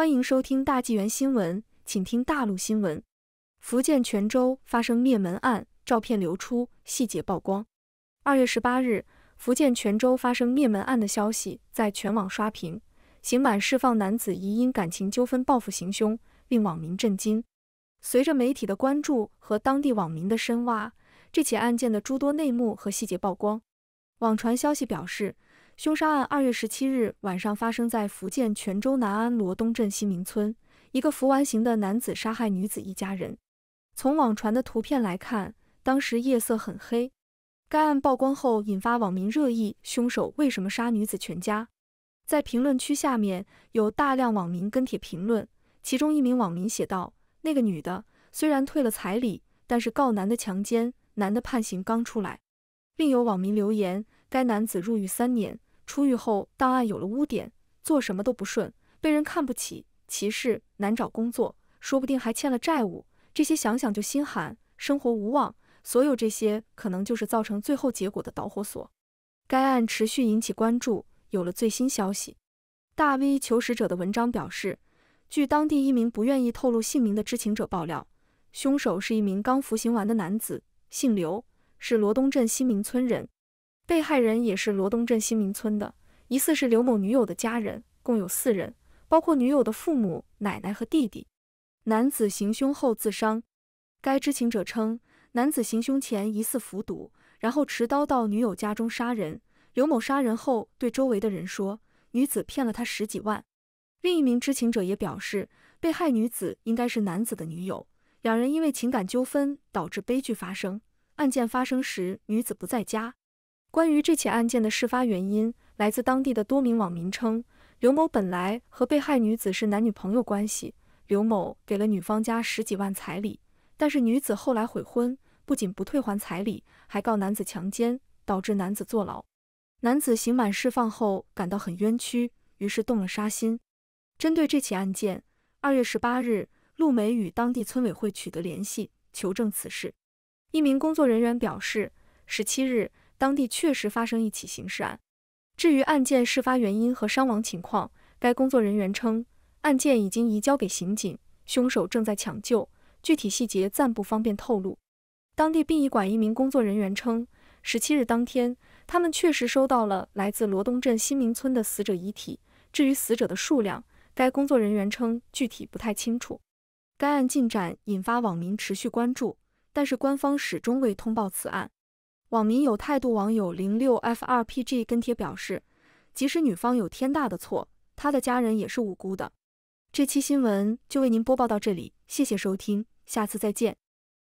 欢迎收听大纪元新闻，请听大陆新闻。福建泉州发生灭门案，照片流出，细节曝光。二月十八日，福建泉州发生灭门案的消息在全网刷屏，刑满释放男子疑因感情纠纷报复行凶，令网民震惊。随着媒体的关注和当地网民的深挖，这起案件的诸多内幕和细节曝光。网传消息表示。凶杀案二月十七日晚上发生在福建泉州南安罗东镇西明村，一个服完刑的男子杀害女子一家人。从网传的图片来看，当时夜色很黑。该案曝光后，引发网民热议：凶手为什么杀女子全家？在评论区下面有大量网民跟帖评论，其中一名网民写道：“那个女的虽然退了彩礼，但是告男的强奸，男的判刑刚出来。”另有网民留言：“该男子入狱三年。”出狱后，档案有了污点，做什么都不顺，被人看不起、歧视，难找工作，说不定还欠了债务，这些想想就心寒，生活无望。所有这些，可能就是造成最后结果的导火索。该案持续引起关注，有了最新消息。大 V“ 求实者”的文章表示，据当地一名不愿意透露姓名的知情者爆料，凶手是一名刚服刑完的男子，姓刘，是罗东镇新民村人。被害人也是罗东镇新民村的，疑似是刘某女友的家人，共有四人，包括女友的父母、奶奶和弟弟。男子行凶后自伤。该知情者称，男子行凶前疑似服毒，然后持刀到女友家中杀人。刘某杀人后对周围的人说，女子骗了他十几万。另一名知情者也表示，被害女子应该是男子的女友，两人因为情感纠纷导致悲剧发生。案件发生时，女子不在家。关于这起案件的事发原因，来自当地的多名网民称，刘某本来和被害女子是男女朋友关系，刘某给了女方家十几万彩礼，但是女子后来悔婚，不仅不退还彩礼，还告男子强奸，导致男子坐牢。男子刑满释放后感到很冤屈，于是动了杀心。针对这起案件，二月十八日，陆梅与当地村委会取得联系，求证此事。一名工作人员表示，十七日。当地确实发生一起刑事案至于案件事发原因和伤亡情况，该工作人员称，案件已经移交给刑警，凶手正在抢救，具体细节暂不方便透露。当地殡仪馆一名工作人员称，十七日当天，他们确实收到了来自罗东镇新民村的死者遗体。至于死者的数量，该工作人员称具体不太清楚。该案进展引发网民持续关注，但是官方始终未通报此案。网民有态度网友零六 frpg 跟帖表示，即使女方有天大的错，她的家人也是无辜的。这期新闻就为您播报到这里，谢谢收听，下次再见。